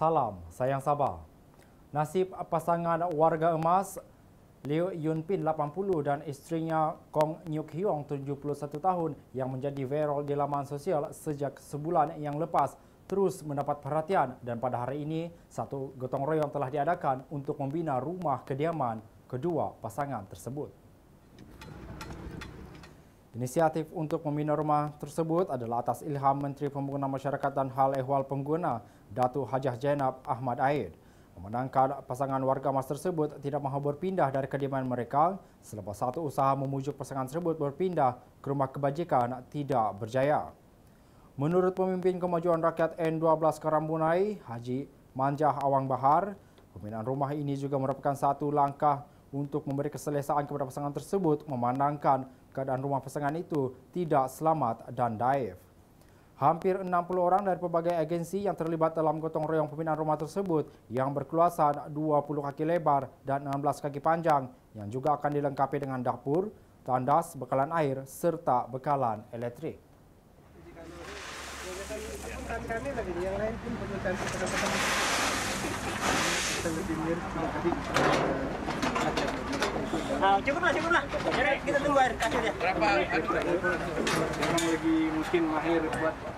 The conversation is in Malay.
Salam Sayang Sabah. Nasib pasangan warga emas Liu Yunpin 80 dan isterinya Kong Nyuk Hiong 71 tahun yang menjadi viral di laman sosial sejak sebulan yang lepas terus mendapat perhatian dan pada hari ini satu gotong royong telah diadakan untuk membina rumah kediaman kedua pasangan tersebut. Inisiatif untuk membina rumah tersebut adalah atas ilham Menteri Pembangunan Masyarakat dan Hal Ehwal Pengguna Datuk Hajah Jainab Ahmad Aid. memandangkan pasangan warga mas tersebut tidak mahu berpindah dari kediaman mereka selepas satu usaha memujuk pasangan tersebut berpindah ke rumah kebajikan tidak berjaya. Menurut pemimpin kemajuan rakyat N12 Karambunai, Haji Manjah Awang Bahar, pembinaan rumah ini juga merupakan satu langkah untuk memberi keselesaan kepada pasangan tersebut memandangkan keadaan rumah pasangan itu tidak selamat dan daif. Hampir 60 orang dari berbagai agensi yang terlibat dalam gotong royong pembinaan rumah tersebut yang berkeluasan 20 kaki lebar dan 16 kaki panjang yang juga akan dilengkapi dengan dapur, tandas, bekalan air, serta bekalan elektrik. Nah, cukup lah, cukup lah. Jadi kita tunggu air kasihnya. dia. Berapa? Yang lagi mungkin mahir buat